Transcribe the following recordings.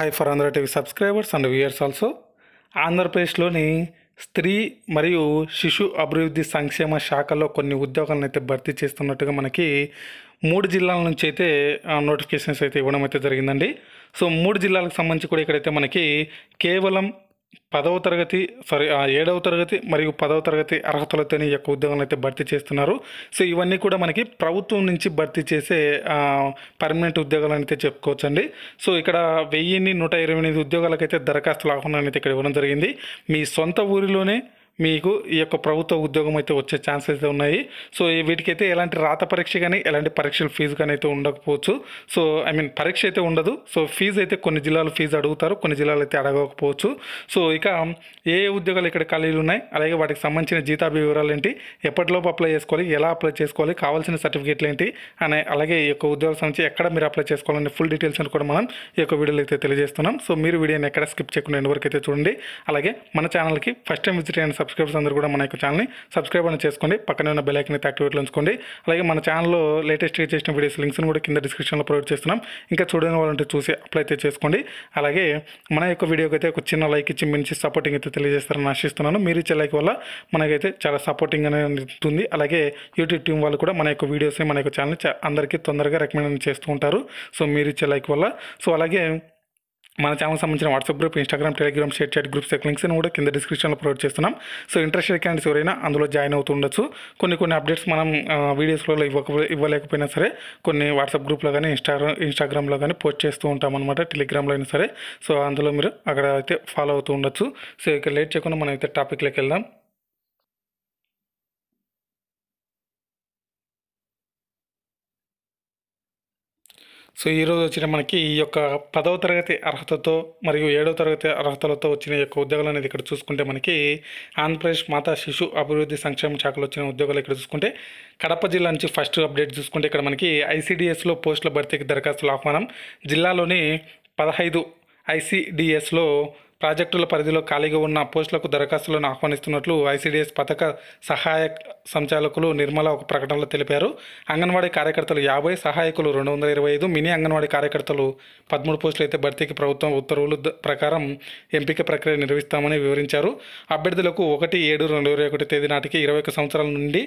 high for Andhra TV subscribers and viewers also ఆంధ్రప్రదేశ్లోని స్త్రీ మరియు శిశు అభివృద్ధి సంక్షేమ శాఖలో కొన్ని ఉద్యోగాలను అయితే భర్తీ చేస్తున్నట్టుగా మనకి మూడు జిల్లాల నుంచి అయితే నోటిఫికేషన్స్ అయితే ఇవ్వడం అయితే జరిగిందండి సో మూడు జిల్లాలకు సంబంధించి కూడా ఇక్కడైతే మనకి కేవలం పదవ తరగతి సారీ ఏడవ తరగతి మరియు పదవ తరగతి అర్హతలతోనే యొక్క ఉద్యోగాలను అయితే భర్తీ చేస్తున్నారు సో ఇవన్నీ కూడా మనకి ప్రభుత్వం నుంచి భర్తీ చేసే పర్మనెంట్ ఉద్యోగాలు అయితే చెప్పుకోవచ్చండి సో ఇక్కడ వెయ్యిన్ని నూట ఇరవై ఎనిమిది ఉద్యోగాలకైతే దరఖాస్తులు ఆహ్వానాన్ని అయితే ఇక్కడ ఇవ్వడం జరిగింది మీ సొంత ఊరిలోనే మీకు ఈ యొక్క ప్రభుత్వ ఉద్యోగం అయితే వచ్చే ఛాన్సెస్ ఉన్నాయి సో వీటికైతే ఎలాంటి రాత పరీక్ష కానీ ఎలాంటి పరీక్షలు ఫీజు కానీ అయితే ఉండకపోవచ్చు సో ఐ మీన్ పరీక్ష అయితే ఉండదు సో ఫీజు అయితే కొన్ని జిల్లాలు ఫీజు అడుగుతారు కొన్ని జిల్లాలు అయితే అడగకపోవచ్చు సో ఇక ఏ ఏ ఉద్యోగాలు ఇక్కడ ఖాళీలు ఉన్నాయి అలాగే వాటికి సంబంధించిన జీతా వివరాలు ఏంటి ఎప్పటిలోపు అప్లై చేసుకోవాలి ఎలా అప్లై చేసుకోవాలి కావాల్సిన సర్టిఫికేట్లు ఏంటి అనే అలాగే ఈ యొక్క ఉద్యోగాలకు సంబంధించి ఎక్కడ మీరు అప్లై చేసుకోవాలనే ఫుల్ డీటెయిల్స్ అని కూడా మనం ఈ యొక్క వీడియోలో అయితే తెలియజేస్తున్నాం సో మీరు వీడియోని ఎక్కడ స్కిప్ చేయకుండా ఎంతవరకు అయితే చూడండి అలాగే మన ఛానల్కి ఫస్ట్ టైం విజిట్ అయిన సబ్స్క్రైబర్స్ అందరూ కూడా మన యొక్క ఛానల్ని సబ్స్క్రైబ్ అని చేసుకోండి పక్కనే ఉన్న బెల్ ఐకన్ యాక్టివేట్లో ఉంచుకోండి అలాగే మన ఛానల్లో లేటెస్ట్గా చేసిన వీడియోస్ లింక్స్ని కూడా కింద డిస్క్రిప్షన్లో ప్రొవైడ్ చేస్తున్నాం ఇంకా చూడని వాళ్ళంటే చూసి అప్లై అయితే చేసుకోండి అలాగే మన యొక్క వీడియోకి అయితే ఒక చిన్న లైక్ ఇచ్చి మంచి సపోర్టింగ్ అయితే తెలియజేస్తారని ఆశిస్తున్నాను మీరు ఇచ్చే లైక్ వల్ల మనకైతే చాలా సపోర్టింగ్ అనేది ఉంటుంది అలాగే యూట్యూబ్ టీం వాళ్ళు కూడా మన యొక్క వీడియోస్ని మన యొక్క ఛానల్ని అందరికీ తొందరగా రికమెండ్ చేస్తూ ఉంటారు సో మీరు ఇచ్చే లైక్ వల్ల సో అలాగే మన ఛానల్ సంబంధించిన WhatsApp group Instagram Telegram ShareChat groups యొక్క లింక్స్ కూడా కింద డిస్క్రిప్షన్లో ప్రొవైడ్ చేస్తున్నాం సో ఇంట్రెస్టెడ్ క్యాండిడేట్స్ ఎవరైనా అందులో జాయిన్ అవుతుండొచ్చు కొన్ని కొన్ని అప్డేట్స్ మనం వీడియోస్లో ఇవ్వక ఇవ్వలేకపోయినా సరే కొన్ని వాట్సాప్ గ్రూప్లో కానీ ఇన్స్టాగ్రామ్ ఇన్స్టాగ్రామ్లో కానీ పోస్ట్ చేస్తూ ఉంటాం అనమాట టెలిగ్రామ్లో అయినా సరే సో అందులో మీరు అక్కడ అయితే ఫాలో అవుతూ ఉండొచ్చు సో ఇక లేట్ చేయకుండా మనం అయితే టాపిక్లోకి వెళ్దాం సో ఈరోజు వచ్చిన మనకి ఈ యొక్క పదవ తరగతి అర్హతతో మరియు ఏడవ తరగతి అర్హతలతో వచ్చిన యొక్క ఉద్యోగాలు అనేది ఇక్కడ చూసుకుంటే మనకి ఆంధ్రప్రదేశ్ మాతా శిశు అభివృద్ధి సంక్షేమ శాఖలో వచ్చిన ఉద్యోగాలు ఇక్కడ చూసుకుంటే కడప జిల్లా నుంచి ఫస్ట్ అప్డేట్ చూసుకుంటే ఇక్కడ మనకి ఐసీడీఎస్లో పోస్టుల భర్తీకి దరఖాస్తులు ఆహ్వానం జిల్లాలోని పదహైదు ఐసీడిఎస్లో ప్రాజెక్టుల పరిధిలో ఖాళీగా ఉన్న పోస్టులకు దరఖాస్తులను ఆహ్వానిస్తున్నట్లు ఐసీడీఎస్ పథక సహాయ సంచాలకులు నిర్మల ఒక ప్రకటనలో తెలిపారు అంగన్వాడీ కార్యకర్తలు యాభై సహాయకులు రెండు వందల ఇరవై ఐదు మినీ అంగన్వాడీ కార్యకర్తలు పదమూడు పోస్టులు అయితే భర్తీకి ప్రభుత్వం ఉత్తర్వులు ప్రకారం ఎంపిక ప్రక్రియ నిర్వహిస్తామని వివరించారు అభ్యర్థులకు ఒకటి ఏడు రెండు ఇరవై ఒకటి తేదీ నాటికి ఇరవై ఒక సంవత్సరాల నుండి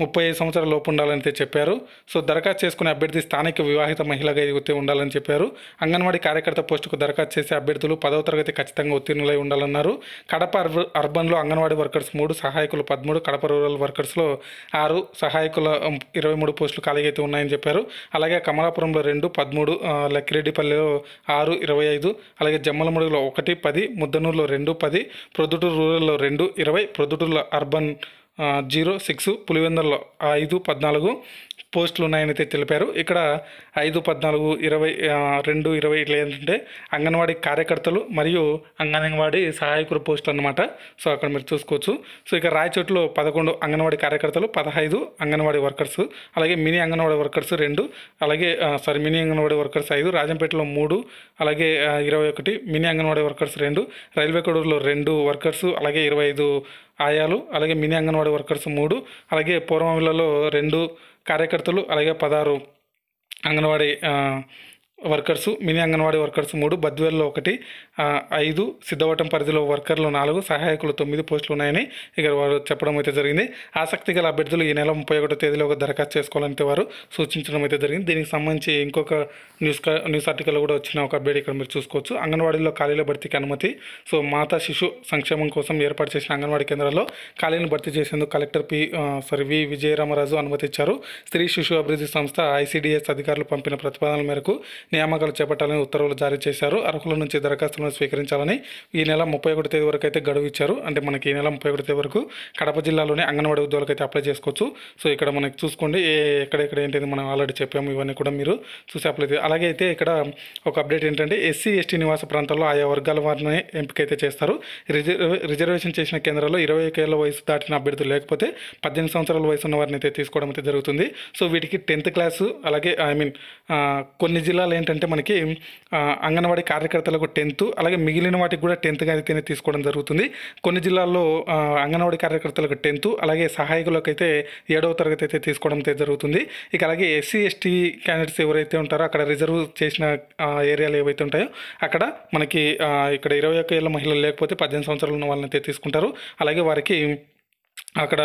ముప్పై ఐదు సంవత్సరాల లోపు ఉండాలని చెప్పారు సో దరఖాస్తు చేసుకునే అభ్యర్థి స్థానిక వివాహిత మహిళగా ఎదిగితే ఉండాలని చెప్పారు అంగన్వాడీ కార్యకర్త పోస్టుకు దరఖాస్తు చేసే అభ్యర్థులు పదవ తరగతి ఖచ్చితంగా ఉత్తీర్ణులై ఉండాలన్నారు కడప అర్బన్లో అంగన్వాడీ వర్కర్స్ మూడు సహాయకులు పదమూడు కడప రూరల్ వర్కర్స్లో ఆరు సహాయకుల ఇరవై మూడు పోస్టులు ఖాళీ అయితే ఉన్నాయని చెప్పారు అలాగే కమలాపురంలో రెండు పదమూడు లక్కిరెడ్డిపల్లిలో ఆరు ఇరవై ఐదు అలాగే జమ్మలమూడిలో ఒకటి పది ముద్దనూరులో రెండు పది ప్రొద్దుటూరు రూరల్లో రెండు ఇరవై ప్రొద్దుటూరులో అర్బన్ జీరో సిక్స్ పులివెందులలో ఐదు పద్నాలుగు పోస్టులు ఉన్నాయని అయితే తెలిపారు ఇక్కడ ఐదు పద్నాలుగు ఇరవై రెండు ఇరవై ఇట్లా ఏంటంటే అంగన్వాడీ కార్యకర్తలు మరియు అంగన్వాడీ సహాయకుల పోస్టులు అనమాట సో అక్కడ మీరు చూసుకోవచ్చు సో ఇక్కడ రాయచోట్లో పదకొండు అంగన్వాడీ కార్యకర్తలు పదహైదు అంగన్వాడీ వర్కర్స్ అలాగే మినీ అంగన్వాడీ వర్కర్స్ రెండు అలాగే సారీ మినీ అంగన్వాడీ వర్కర్స్ ఐదు రాజంపేటలో మూడు అలాగే ఇరవై ఒకటి మినీ అంగన్వాడీ వర్కర్స్ రెండు రైల్వే కడూరులో రెండు వర్కర్స్ అలాగే ఇరవై ఐదు ఆయాలు అలాగే మినీ అంగన్వాడీ వర్కర్స్ మూడు అలాగే పూర్వంలలో రెండు కార్యకర్తలు అలాగే పదహారు anganwadi workers mini anganwadi workers మూడు బద్వేల్లో ఒకటి ఐదు సిద్ధవటం పరిధిలో వర్కర్లు నాలుగు సహాయకులు తొమ్మిది పోస్టులు ఉన్నాయని ఇక వారు చెప్పడం అయితే జరిగింది ఆసక్తి గల అభ్యర్థులు ఈ నెల ముప్పై ఒకటో తేదీలో ఒక దరఖాస్తు చేసుకోవాలంటే వారు సూచించడం అయితే జరిగింది దీనికి సంబంధించి ఇంకొక న్యూస్ న్యూస్ ఆర్టికల్ కూడా వచ్చిన ఒక అప్డేట్ ఇక్కడ మీరు చూసుకోవచ్చు అంగన్వాడీలో ఖాళీల భర్తీకి అనుమతి సో మాతా శిశు సంక్షేమం కోసం ఏర్పాటు చేసిన అంగన్వాడీ కేంద్రాల్లో ఖాళీని భర్తీ చేసేందుకు collector P sorry V Vijayaramaraju అనుమతిచ్చారు స్త్రీ శిశు అభివృద్ధి సంస్థ ఐసీడీఎస్ అధికారులు పంపిన ప్రతిపాదనల మేరకు నియామకాలు చేపట్టాలని ఉత్తర్వులు జారీ చేశారు అర్హుల నుంచి దరఖాస్తులను స్వీకరించాలని ఈ నెల ముప్పై ఒకటి తేదీ వరకు అయితే గడువు ఇచ్చారు అంటే మనకి ఈ నెల ముప్పై ఒకటి తేదీ వరకు కడప జిల్లాలోని అంగన్వాడీ ఉద్యోగాలకు అయితే అప్లై చేసుకోవచ్చు సో ఇక్కడ మనకి చూసుకోండి ఏ ఎక్కడెక్కడ ఏంటిది మనం ఆల్రెడీ చెప్పాము ఇవన్నీ కూడా మీరు చూసి అప్లై అలాగే అయితే ఇక్కడ ఒక అప్డేట్ ఏంటంటే ఎస్సీ ఎస్టీ నివాస ప్రాంతాల్లో ఆయా వర్గాల వారిని ఎంపిక అయితే చేస్తారు రిజర్వేషన్ చేసిన కేంద్రాల్లో ఇరవై ఏళ్ళ వయసు దాటిన అభ్యర్థులు లేకపోతే పద్దెనిమిది సంవత్సరాల వయసు ఉన్న వారిని అయితే తీసుకోవడం అయితే జరుగుతుంది సో వీటికి టెన్త్ క్లాసు అలాగే ఐ మీన్ కొన్ని జిల్లాలు ఏంటంటే మనకి అంగన్వాడీ కార్యకర్తలకు టెన్త్ అలాగే మిగిలిన వాటికి కూడా టెన్త్గా అయితేనే తీసుకోవడం జరుగుతుంది కొన్ని జిల్లాల్లో అంగన్వాడీ కార్యకర్తలకు టెన్త్ అలాగే సహాయకులకు అయితే ఏడవ తరగతి అయితే తీసుకోవడం అయితే జరుగుతుంది ఇక అలాగే ఎస్సీ ఎస్టీ క్యాండిడేట్స్ ఎవరైతే ఉంటారో అక్కడ రిజర్వ్ చేసిన ఏరియాలు ఏవైతే ఉంటాయో అక్కడ మనకి ఇక్కడ ఇరవై ఒక్క ఏళ్ళ మహిళలు లేకపోతే పద్దెనిమిది సంవత్సరాలు ఉన్న వాళ్ళని అయితే తీసుకుంటారు అలాగే వారికి అక్కడ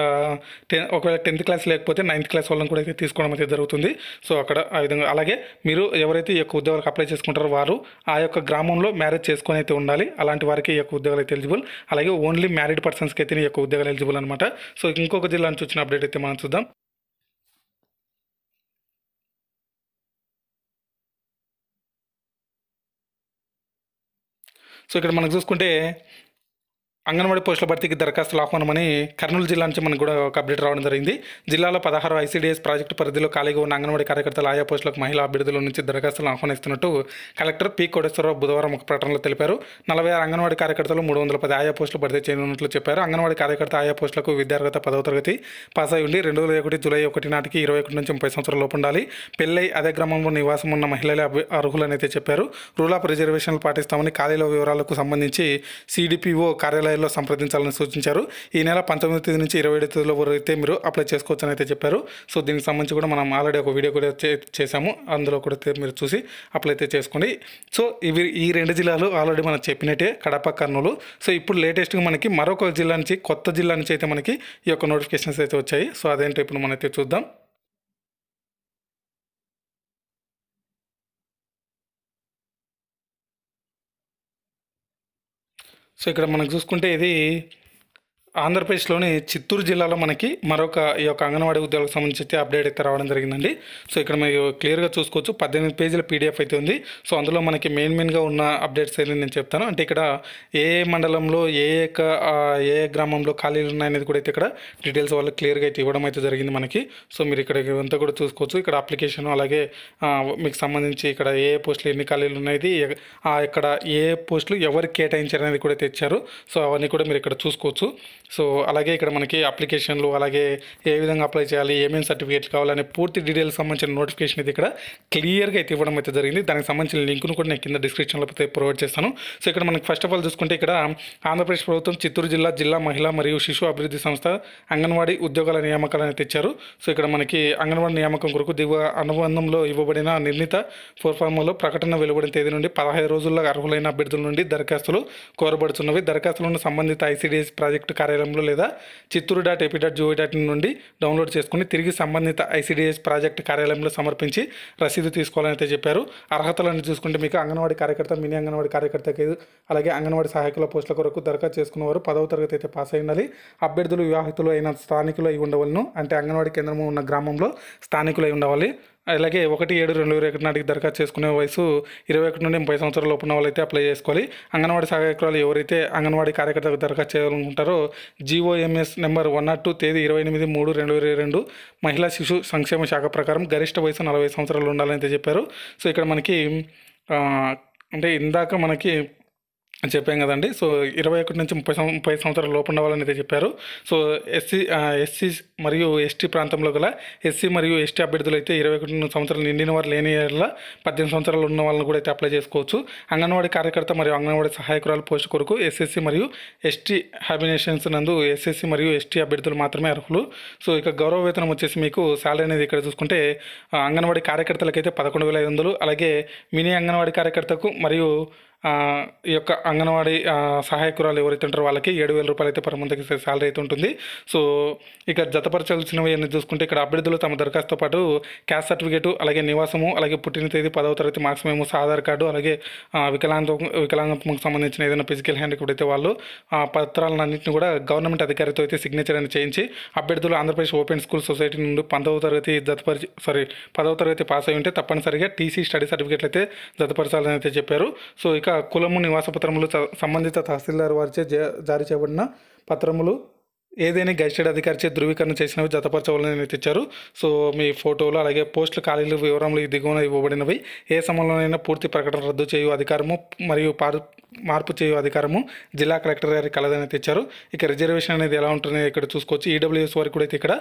టెన్ ఒకవేళ టెన్త్ క్లాస్ లేకపోతే నైన్త్ క్లాస్ వాళ్ళని కూడా అయితే తీసుకోవడం అయితే జరుగుతుంది సో అక్కడ ఆ విధంగా అలాగే మీరు ఎవరైతే ఈ యొక్క ఉద్యోగాలకు అప్లై చేసుకుంటారో వారు ఆ యొక్క గ్రామంలో మ్యారేజ్ చేసుకొని అయితే ఉండాలి అలాంటి వారికి ఈ యొక్క ఉద్యోగాలు అయితే ఎలిజిబుల్ అలాగే ఓన్లీ మ్యారీడ్ పర్సన్స్కి అయితే ఈ యొక్క ఉద్యోగాలు ఎలిజిబుల్ అనమాట సో ఇంకొక జిల్లా నుంచి వచ్చిన అప్డేట్ అయితే మనం చూద్దాం సో ఇక్కడ మనం చూసుకుంటే అంగన్వాడి పోస్టుల భర్తీకి దరఖాస్తులు ఆహ్వానమని కర్నూలు జిల్లా నుంచి మనకు కూడా ఒక అప్డేట్ రావడం జరిగింది జిల్లాలో పదహారు ఐసీడీఎస్ ప్రాజెక్టు పరిధిలో ఖాళీగా ఉన్న అంగన్వాడి కార్యకర్తలు ఆయా పోస్టులకు మహిళా అభ్యర్థుల నుంచి దరఖాస్తులను ఆహ్వానిస్తున్నట్టు కలెక్టర్ పి కోటేశ్వరరావు బుధవారం ఒక ప్రకటనలో తెలిపారు నలభై ఆరు అంగన్వాడి కార్యకర్తలు మూడు వందల పది ఆయా పోస్టులు భర్తీ చేయనున్నట్లు చెప్పారు అంగన్వాడి కార్యకర్త ఆయా పోస్టులకు విద్యార్హత పదవ తరగతి పాస్ అయి ఉండి రెండు వేల ఒకటి జూలై ఒకటి నాటికి ఇరవై ఒకటి నుంచి ముప్పై సంవత్సరాల లోపు ఉండాలి పెళ్ళై అదే గ్రామంలో నివాసం ఉన్న మహిళల అర్హులనైతే చెప్పారు రూల్ ఆఫ్ రిజర్వేషన్లు పాటిస్తామని ఖాళీల వివరాలకు సంబంధించి సిడిపిఓ కార్యాలయ స్థాయిలో సంప్రదించాలని సూచించారు ఈ నెల పంతొమ్మిది తేదీ నుంచి ఇరవై ఏడు తేదీలో వరకు అయితే మీరు అప్లై చేసుకోవచ్చని అయితే చెప్పారు సో దీనికి సంబంధించి కూడా మనం ఆల్రెడీ ఒక వీడియో కూడా చేశాము అందులో కూడా మీరు చూసి అప్లై అయితే చేసుకోండి సో ఇవి ఈ రెండు జిల్లాలు ఆల్రెడీ మనం చెప్పినట్టే కడప కర్నూలు సో ఇప్పుడు లేటెస్ట్గా మనకి మరొక జిల్లా నుంచి కొత్త జిల్లా నుంచి అయితే మనకి ఈ యొక్క నోటిఫికేషన్స్ అయితే వచ్చాయి సో అదేంటో ఇప్పుడు మనం అయితే చూద్దాం సో ఇక్కడ మనం చూసుకుంటే ఇది ఆంధ్రప్రదేశ్లోని చిత్తూరు జిల్లాలో మనకి మరొక ఈ యొక్క అంగన్వాడీ ఉద్యోగాలకు సంబంధించి అయితే అప్డేట్ అయితే రావడం జరిగిందండి సో ఇక్కడ మీరు క్లియర్గా చూసుకోవచ్చు పద్దెనిమిది పేజీల పీడిఎఫ్ అయితే ఉంది సో అందులో మనకి మెయిన్ మెయిన్గా ఉన్న అప్డేట్స్ అయితే నేను చెప్తాను అంటే ఇక్కడ ఏ మండలంలో ఏ ఏ గ్రామంలో ఖాళీలు ఉన్నాయనేది కూడా అయితే ఇక్కడ డీటెయిల్స్ వాళ్ళు క్లియర్గా అయితే ఇవ్వడం అయితే జరిగింది మనకి సో మీరు ఇక్కడ ఇంత కూడా చూసుకోవచ్చు ఇక్కడ అప్లికేషన్ అలాగే మీకు సంబంధించి ఇక్కడ ఏ పోస్టులు ఎన్ని ఖాళీలు ఉన్నాయి ఇక్కడ ఏ పోస్టులు ఎవరు కేటాయించారు అనేది కూడా తెచ్చారు సో అవన్నీ కూడా మీరు ఇక్కడ చూసుకోవచ్చు సో అలాగే ఇక్కడ మనకి అప్లికేషన్లు అలాగే ఏ విధంగా అప్లై చేయాలి ఏమేమి సర్టిఫికేట్స్ కావాలనే పూర్తి డీటెయిల్స్ సంబంధించిన నోటిఫికేషన్ అయితే ఇక్కడ క్లియర్గా అయితే ఇవ్వడం అయితే జరిగింది దానికి సంబంధించిన లింక్ను కూడా నేను కింద డిస్క్రిప్షన్లో అయితే ప్రొవైడ్ చేస్తాను సో ఇక్కడ మనకి ఫస్ట్ ఆఫ్ ఆల్ చూసుకుంటే ఇక్కడ ఆంధ్రప్రదేశ్ ప్రభుత్వం చిత్తూరు జిల్లా జిల్లా మహిళా మరియు శిశు అభివృద్ధి సంస్థ అంగన్వాడీ ఉద్యోగాల నియామకాలను తెచ్చారు సో ఇక్కడ మనకి అంగన్వాడీ నియామకం కొరకు దిగువ అనుబంధంలో ఇవ్వబడిన నిర్ణీత ఫోర్ఫార్మోలో ప్రకటన వెలువడిన తేదీ నుండి పదహైదు రోజుల్లో అర్హులైన అభ్యర్థుల నుండి దరఖాస్తులు కోరబడుతున్నవి దరఖాస్తులను సంబంధిత ఐసీడీఎస్ ప్రాజెక్టు కార్యాలయం కార్యాలయంలో లేదా Chittoor dot AP dot GO dot నుండి డౌన్లోడ్ చేసుకుని తిరిగి సంబంధిత ఐసీడీఎస్ ప్రాజెక్ట్ కార్యాలయంలో సమర్పించి రసీదు తీసుకోవాలని అయితే చెప్పారు అర్హతలను చూసుకుంటే మీకు అంగన్వాడీ కార్యకర్త మినీ అంగన్వాడీ కార్యకర్త అలాగే అంగన్వాడీ సహాయకుల పోస్టుల కొరకు దరఖాస్తు చేసుకున్నవారు పదవ తరగతి అయితే పాస్ అయి ఉండాలి అభ్యర్థులు వివాహితులు అయిన స్థానికులు అయి ఉండవలను అంటే అంగన్వాడీ కేంద్రము ఉన్న గ్రామంలో స్థానికులు అయి ఉండవాలి అలాగే ఒకటి ఏడు రెండు వేల ఒకటి నాటికి దరఖాస్తు చేసుకునే వయసు ఇరవై ఒకటి నుండి ముప్పై సంవత్సరాల లోపు వాళ్ళు వాళ్ళైతే అప్లై చేసుకోవాలి అంగన్వాడీ సహాయకురాలు ఎవరైతే అంగన్వాడీ కార్యకర్తకు దరఖాస్తు చేయాలనుకుంటారో GOMS number one naught two తేదీ ఇరవై ఎనిమిది మూడు రెండు వేల రెండు మహిళా శిశు సంక్షేమ శాఖ ప్రకారం గరిష్ట వయసు నలభై సంవత్సరాలు ఉండాలని అయితే చెప్పారు సో ఇక్కడ మనకి అంటే ఇందాక మనకి చెప్పాం కదండి సో ఇరవై ఒకటి నుంచి ముప్పై ముప్పై సంవత్సరాల లోపు ఉన్న వాళ్ళని అయితే చెప్పారు సో ఎస్సీ ఎస్సీ మరియు ఎస్టీ ప్రాంతంలో గల ఎస్సీ మరియు ఎస్టీ అభ్యర్థులు అయితే ఇరవై ఒకటి సంవత్సరాలు నిండిన వారు లేని ఏళ్ళ పద్దెనిమిది సంవత్సరాలు ఉన్న వాళ్ళని కూడా అయితే అప్లై చేసుకోవచ్చు అంగన్వాడీ కార్యకర్త మరియు అంగన్వాడీ సహాయకురాలు పోస్ట్ కొరకు ఎస్ఎస్సీ మరియు ఎస్టీ హ్యాబినేషన్స్ నందు ఎస్ఎస్సీ మరియు ఎస్టీ అభ్యర్థులు మాత్రమే అర్హులు సో ఇక గౌరవ వేతనం వచ్చేసి మీకు శాలరీ అనేది ఇక్కడ చూసుకుంటే అంగన్వాడీ కార్యకర్తలకైతే పదకొండు వేల ఐదు వందలు అలాగే మినీ అంగన్వాడీ కార్యకర్తకు మరియు ఈ యొక్క అంగన్వాడీ సహాయకురాలు ఎవరైతే ఉంటారో వాళ్ళకి ఏడు వేల రూపాయలు అయితే పర్ శాలరీ అయితే ఉంటుంది సో ఇక జతపరచాల్సినవి అని చూసుకుంటే ఇక్కడ అభ్యర్థులు తమ దరఖాస్తుతో పాటు క్యాస్ట్ సర్టిఫికేటు అలాగే నివాసము అలాగే పుట్టిన తేదీ పదవ తరగతి మార్క్స్ మేము ఆధార్ కార్డు అలాగే వికలాంగ వికలాంగత్మకు సంబంధించిన ఏదైనా ఫిజికల్ హ్యాండ్ అయితే వాళ్ళు ఆ అన్నింటినీ కూడా గవర్నమెంట్ అధికారితో అయితే సిగ్నేచర్ అని చేయించి అభ్యర్థులు ఆంధ్రప్రదేశ్ ఓపెన్ స్కూల్ సొసైటీ నుండి పదవ తరగతి జతపరిచి సారీ పదవ తరగతి పాస్ అయి ఉంటే తప్పనిసరిగా టీసీ స్టడీ సర్టిఫికేట్లు అయితే జతపరచాలని అయితే చెప్పారు సో ఇక కులము నివాస పత్రములు సంబంధిత తహసీల్దార్ వారిచే జారీ చేయబడిన పత్రములు ఏదైనా అధికారి అధికారిచే ధృవీకరణ చేసినవి జతపరచవాలని తెచ్చారు సో మీ ఫోటోలు అలాగే పోస్టుల ఖాళీలు వివరములు దిగువన ఇవ్వబడినవి ఏ సమయంలోనైనా పూర్తి ప్రకటన రద్దు చేయు అధికారము మరియు మార్పు చేయు అధికారము జిల్లా కలెక్టర్ గారి కలదని తెచ్చారు ఇక రిజర్వేషన్ అనేది ఎలా ఉంటుంది ఇక్కడ చూసుకోవచ్చు ఈడబ్ల్యూఎస్ వారికి కూడా అయితే ఇక్కడ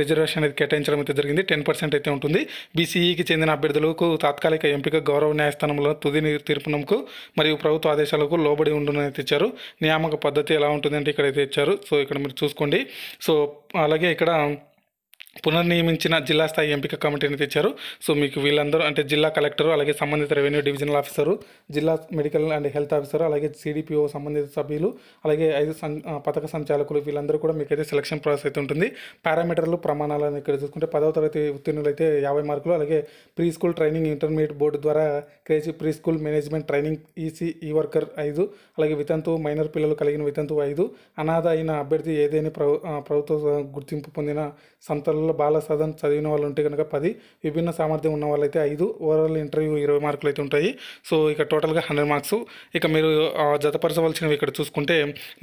రిజర్వేషన్ అనేది కేటాయించడం అయితే జరిగింది టెన్ పర్సెంట్ అయితే ఉంటుంది బీసీఈకి చెందిన అభ్యర్థులకు తాత్కాలిక ఎంపిక గౌరవ న్యాయస్థానంలో తుది తీర్పునకు మరియు ప్రభుత్వ ఆదేశాలకు లోబడి ఉండునని తెచ్చారు నియామక పద్ధతి ఎలా ఉంటుంది అంటే ఇక్కడైతే ఇచ్చారు సో ఇక్కడ మీరు చూసుకోండి సో అలాగే ఇక్కడ పునర్నియమించిన జిల్లా స్థాయి ఎంపిక కమిటీని తెచ్చారు సో మీకు వీళ్ళందరూ అంటే జిల్లా కలెక్టరు అలాగే సంబంధిత రెవెన్యూ డివిజనల్ ఆఫీసరు జిల్లా మెడికల్ అండ్ హెల్త్ ఆఫీసరు అలాగే సిడిపిఓ సంబంధిత సభ్యులు అలాగే ఐదు పథక సంచాలకులు వీళ్ళందరూ కూడా మీకైతే సెలక్షన్ ప్రాసెస్ అయితే ఉంటుంది పారామీటర్లు ప్రమాణాలను ఇక్కడ చూసుకుంటే పదవ తరగతి ఉత్తీర్ణులు అయితే యాభై మార్కులు అలాగే pre school training intermediate board ద్వారా క్రేజీ pre school management training EC E worker ఐదు అలాగే వితంతు మైనర్ పిల్లలు కలిగిన వితంతు ఐదు అనాథ అయిన అభ్యర్థి ఏదైనా ప్రభుత్వ గుర్తింపు పొందిన సంతలు పిల్లలు బాల సాధన చదివిన వాళ్ళు ఉంటే కనుక పది విభిన్న సామర్థ్యం ఉన్న వాళ్ళైతే ఐదు ఓవరాల్ ఇంటర్వ్యూ ఇరవై మార్కులు అయితే ఉంటాయి సో ఇక టోటల్గా హండ్రెడ్ మార్క్స్ ఇక మీరు జతపరచవలసినవి ఇక్కడ చూసుకుంటే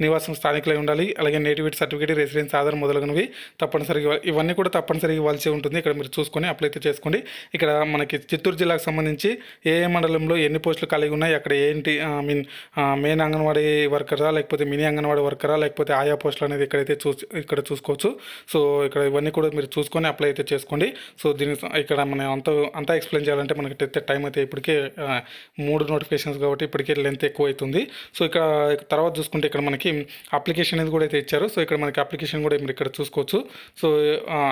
నివాసం స్థానికులై ఉండాలి అలాగే నేటివిటీ సర్టిఫికేట్ రెసిడెన్స్ ఆధార్ మొదలగునవి తప్పనిసరిగా ఇవన్నీ కూడా తప్పనిసరిగా ఇవ్వాల్సి ఉంటుంది ఇక్కడ మీరు చూసుకొని అప్లై అయితే చేసుకోండి ఇక్కడ మనకి చిత్తూరు జిల్లాకు సంబంధించి ఏ మండలంలో ఎన్ని పోస్టులు కలిగి ఉన్నాయి అక్కడ ఏంటి ఐ మీన్ మెయిన్ అంగన్వాడీ వర్కరా లేకపోతే మినీ అంగన్వాడీ వర్కరా లేకపోతే ఆయా పోస్టులు అనేది ఇక్కడైతే చూ ఇక్కడ చూసుకోవచ్చు సో ఇక్కడ ఇవన్నీ కూడా మీరు మీరు చూసుకొని అప్లై అయితే చేసుకోండి సో దీని ఇక్కడ మనం అంత అంతా ఎక్స్ప్లెయిన్ చేయాలంటే మనకి టైం అయితే ఇప్పటికే మూడు నోటిఫికేషన్స్ కాబట్టి ఇప్పటికే లెంత్ ఎక్కువ అవుతుంది సో ఇక్కడ తర్వాత చూసుకుంటే ఇక్కడ మనకి అప్లికేషన్ అనేది కూడా అయితే ఇచ్చారు సో ఇక్కడ మనకి అప్లికేషన్ కూడా మీరు ఇక్కడ చూసుకోవచ్చు సో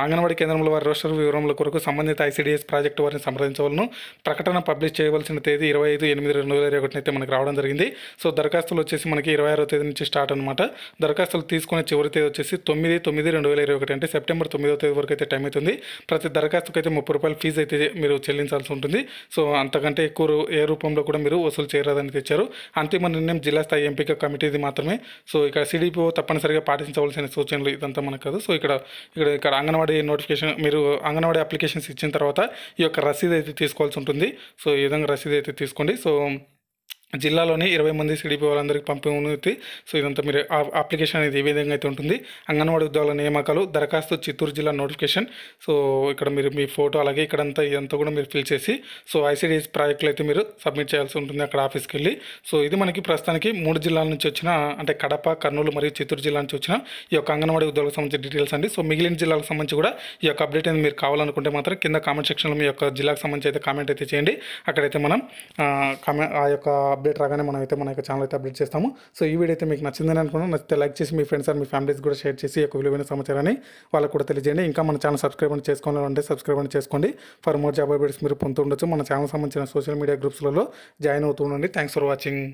అంగన్వాడీ కేంద్రంలో వారి రోస్టర్ వివరముల కొరకు సంబంధిత ఐసీడీఎస్ ప్రాజెక్టు వారిని సంప్రదించవలను ప్రకటన పబ్లిష్ చేయవలసిన తేదీ ఇరవై ఐదు ఎనిమిది రెండు వేల ఇరవై ఒకటిని అయితే మనకి రావడం జరిగింది సో దరఖాస్తులు వచ్చేసి మనకి ఇరవై ఆరో తేదీ నుంచి స్టార్ట్ అనమాట దరఖాస్తులు తీసుకునే చివరి తేదీ వచ్చేసి తొమ్మిది తొమ్మిది రెండు వేల ఇరవై ఒకటి అంటే సెప్టెంబర్ తొమ్మిదో తేదీ వరకు వరకు అయితే టైం అవుతుంది ప్రతి దరఖాస్తుకు అయితే ముప్పై రూపాయలు ఫీజు అయితే మీరు చెల్లించాల్సి ఉంటుంది సో అంతకంటే ఎక్కువ ఏ రూపంలో కూడా మీరు వసూలు చేయరాదని తెచ్చారు అంతిమ నిర్ణయం జిల్లా స్థాయి ఎంపిక కమిటీది మాత్రమే సో ఇక్కడ సిడిపిఓ తప్పనిసరిగా పాటించవలసిన సూచనలు ఇదంతా మనకు కాదు సో ఇక్కడ ఇక్కడ ఇక్కడ అంగన్వాడీ నోటిఫికేషన్ మీరు అంగన్వాడీ అప్లికేషన్స్ ఇచ్చిన తర్వాత ఈ యొక్క రసీదు అయితే తీసుకోవాల్సి ఉంటుంది సో ఈ విధంగా రసీదు అయితే తీసుకోండి సో జిల్లాలోని ఇరవై మంది సిడిపి వాళ్ళందరికీ పంపిణీ సో ఇదంతా మీరు అప్లికేషన్ అనేది ఏ విధంగా అయితే ఉంటుంది అంగన్వాడీ ఉద్యోగాల నియామకాలు దరఖాస్తు చిత్తూరు జిల్లా నోటిఫికేషన్ సో ఇక్కడ మీరు మీ ఫోటో అలాగే ఇక్కడంతా ఇదంతా కూడా మీరు ఫిల్ చేసి సో ఐసీడీఎస్ ప్రాజెక్టులు అయితే మీరు సబ్మిట్ చేయాల్సి ఉంటుంది అక్కడ ఆఫీస్కి వెళ్ళి సో ఇది మనకి ప్రస్తుతానికి మూడు జిల్లాల నుంచి వచ్చిన అంటే కడప కర్నూలు మరియు చిత్తూరు జిల్లా నుంచి వచ్చిన ఈ యొక్క అంగన్వాడీ ఉద్యోగాల సంబంధించిన డీటెయిల్స్ అండి సో మిగిలిన జిల్లాలకు సంబంధించి కూడా ఈ యొక్క అప్డేట్ అనేది మీరు కావాలనుకుంటే మాత్రం కింద కామెంట్ సెక్షన్లో మీ యొక్క జిల్లాకు సంబంధించి అయితే కామెంట్ అయితే చేయండి అక్కడైతే మనం కామె ఆ యొక్క అప్డేట్ రాగానే మనం అయితే మన యొక్క ఛానల్ అయితే అప్డేట్ చేస్తాము సో ఈ వీడియో అయితే మీకు నచ్చిందని అనుకున్నాను నచ్చితే లైక్ చేసి మీ ఫ్రెండ్స్ అండ్ మీ ఫ్యామిలీస్ కూడా షేర్ చేసి ఒక విలువైన సమాచారాన్ని వాళ్ళకు కూడా తెలియజేయండి ఇంకా మన ఛానల్ సబ్స్క్రైబ్ అని చేసుకోవాలంటే సబ్స్క్రైబ్ చేసుకోండి ఫర్ మోర్ జాబ్ అప్డేట్స్ మీరు పొందుతుండొచ్చు మన ఛానల్ సంబంధించిన సోషల్ మీడియా గ్రూప్స్లలో జాయిన్ అవుతుండండి థ్యాంక్స్ ఫర్ వాచింగ్